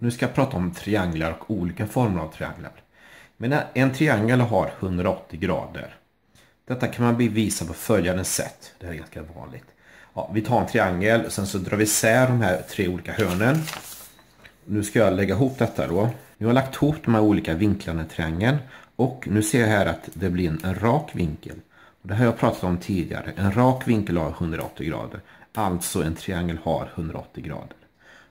Nu ska jag prata om trianglar och olika former av trianglar. Men en triangel har 180 grader. Detta kan man bevisa på följande sätt. Det här är ganska vanligt. Ja, vi tar en triangel och sen så drar vi isär de här tre olika hörnen. Nu ska jag lägga ihop detta då. Nu har jag lagt ihop de här olika vinklarna i triangeln och nu ser jag här att det blir en rak vinkel. Det har jag pratat om tidigare. En rak vinkel har 180 grader. Alltså en triangel har 180 grader.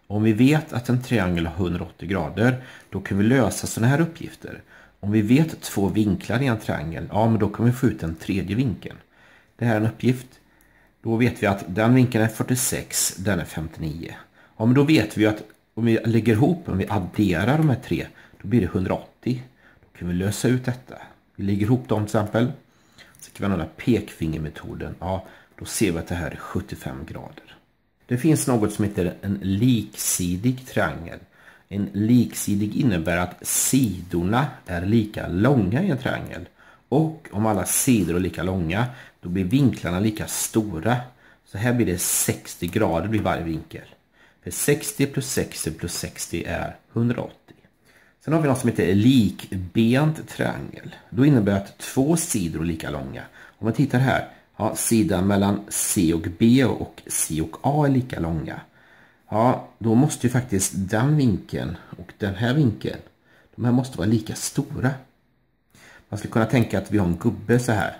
Om vi vet att en triangel har 180 grader, då kan vi lösa sådana här uppgifter. Om vi vet två vinklar i en triangel, ja men då kan vi få ut den tredje vinkeln. Det här är en uppgift. Då vet vi att den vinkeln är 46, den är 59. Ja men då vet vi att om vi lägger ihop, om vi adderar de här tre, då blir det 180. Då kan vi lösa ut detta. Vi lägger ihop dem till exempel. Så kan vi använda pekfingermetoden. Ja, då ser vi att det här är 75 grader. Det finns något som heter en liksidig triangel. En liksidig innebär att sidorna är lika långa i en triangel. Och om alla sidor är lika långa, då blir vinklarna lika stora. Så här blir det 60 grader vid varje vinkel. För 60 plus 60 plus 60 är 180. Sen har vi något som heter likbent triangel. Då innebär det att två sidor är lika långa. Om man tittar här, Ja, sidan mellan C och B och C och A är lika långa. Ja, då måste ju faktiskt den vinkeln och den här vinkeln, de här måste vara lika stora. Man skulle kunna tänka att vi har en gubbe så här.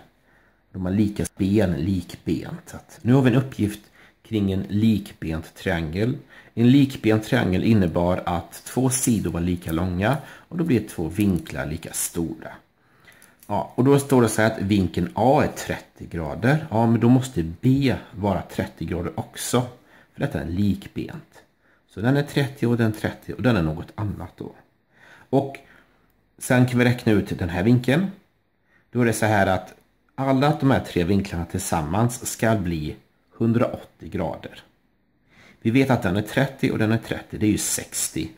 De har lika ben, likbent. Att nu har vi en uppgift kring en likbent triangel. En likbent triangel innebar att två sidor var lika långa och då blir två vinklar lika stora. Ja, och då står det så här att vinkeln A är 30 grader. Ja, men då måste B vara 30 grader också. För detta är likbent. Så den är 30 och den 30 och den är något annat då. Och sen kan vi räkna ut den här vinkeln. Då är det så här att alla de här tre vinklarna tillsammans ska bli 180 grader. Vi vet att den är 30 och den är 30, det är ju 60.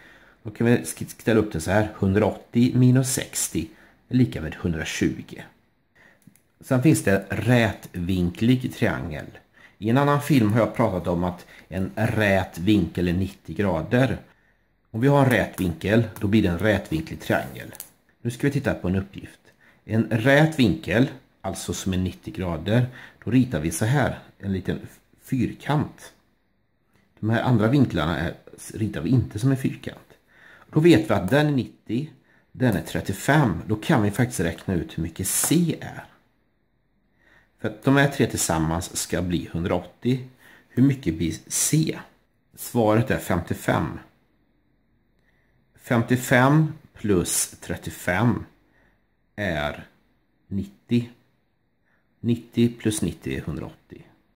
Då kan vi ställa upp det så här, 180 minus 60 är lika med 120. Sen finns det rätvinklig triangel. I en annan film har jag pratat om att en rät vinkel är 90 grader. Om vi har en rät vinkel, då blir det en rätvinklig triangel. Nu ska vi titta på en uppgift. En rät vinkel, alltså som är 90 grader, då ritar vi så här, en liten fyrkant. De här andra vinklarna är, ritar vi inte som en fyrkant. Då vet vi att den är 90 den är 35, då kan vi faktiskt räkna ut hur mycket C är. För att de här tre tillsammans ska bli 180. Hur mycket blir C? Svaret är 55. 55 plus 35 är 90. 90 plus 90 är 180.